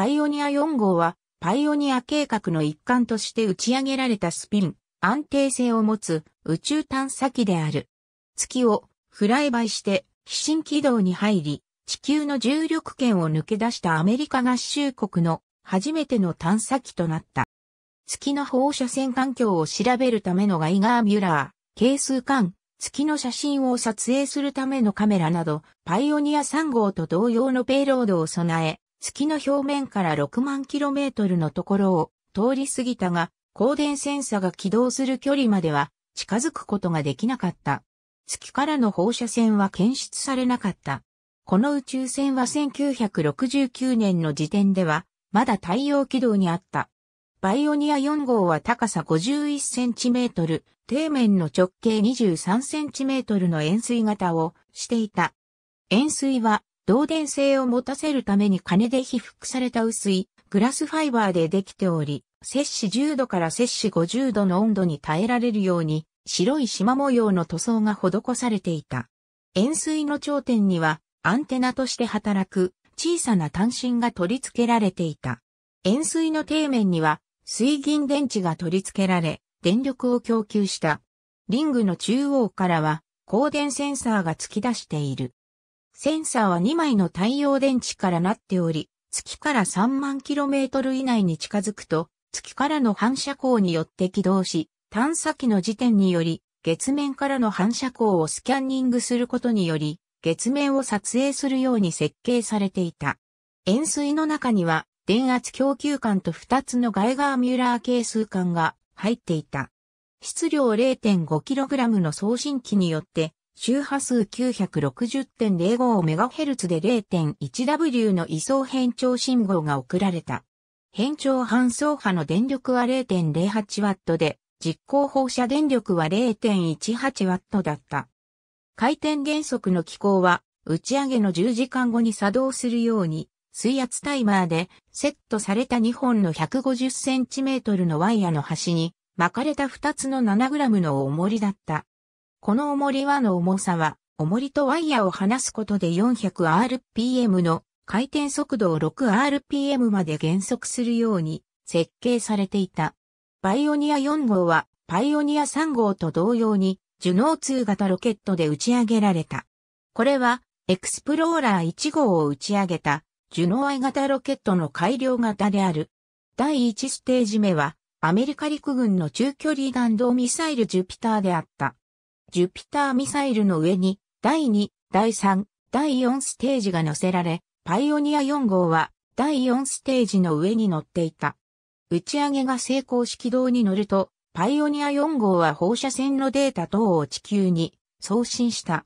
パイオニア4号は、パイオニア計画の一環として打ち上げられたスピン、安定性を持つ宇宙探査機である。月をフライバイして、非進軌道に入り、地球の重力圏を抜け出したアメリカ合衆国の初めての探査機となった。月の放射線環境を調べるためのガイガー・ビュラー、係数間月の写真を撮影するためのカメラなど、パイオニア3号と同様のペイロードを備え、月の表面から6万キロメートルのところを通り過ぎたが、光電センサが起動する距離までは近づくことができなかった。月からの放射線は検出されなかった。この宇宙船は1969年の時点では、まだ太陽軌道にあった。バイオニア4号は高さ51センチメートル、底面の直径23センチメートルの円錐型をしていた。円錐は導電性を持たせるために金で被覆された薄いグラスファイバーでできており、摂氏10度から摂氏50度の温度に耐えられるように白い縞模様の塗装が施されていた。円錐の頂点にはアンテナとして働く小さな単身が取り付けられていた。円錐の底面には水銀電池が取り付けられ電力を供給した。リングの中央からは光電センサーが突き出している。センサーは2枚の太陽電池からなっており、月から3万 km 以内に近づくと、月からの反射光によって起動し、探査機の時点により、月面からの反射光をスキャンニングすることにより、月面を撮影するように設計されていた。円錐の中には、電圧供給管と2つのガイガーミューラー係数管が入っていた。質量 0.5kg の送信機によって周波数 960.05MHz で 0.1W の位相変調信号が送られた。変調半相波の電力は 0.08W で、実行放射電力は 0.18W だった。回転原則の機構は、打ち上げの10時間後に作動するように、水圧タイマーでセットされた2本の 150cm のワイヤの端に巻かれた2つの 7g の重りだった。この重りはの重さは、重りとワイヤを離すことで 400rpm の回転速度を 6rpm まで減速するように設計されていた。パイオニア4号はパイオニア3号と同様にジュノー2型ロケットで打ち上げられた。これはエクスプローラー1号を打ち上げたジュノー I 型ロケットの改良型である。第1ステージ目はアメリカ陸軍の中距離弾道ミサイルジュピターであった。ジュピターミサイルの上に、第2、第3、第4ステージが載せられ、パイオニア4号は、第4ステージの上に乗っていた。打ち上げが成功し軌道に乗ると、パイオニア4号は放射線のデータ等を地球に送信した。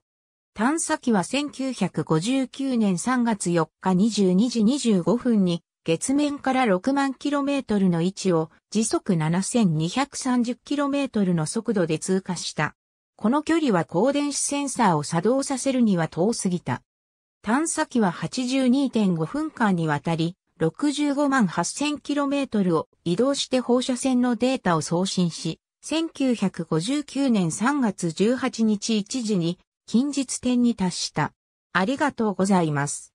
探査機は1959年3月4日22時25分に月面から6万 km の位置を時速 7230km の速度で通過した。この距離は光電子センサーを作動させるには遠すぎた。探査機は82.5分間にわたり、65万 8000km を移動して放射線のデータを送信し、1959年3月18日1時に近日点に達した。ありがとうございます。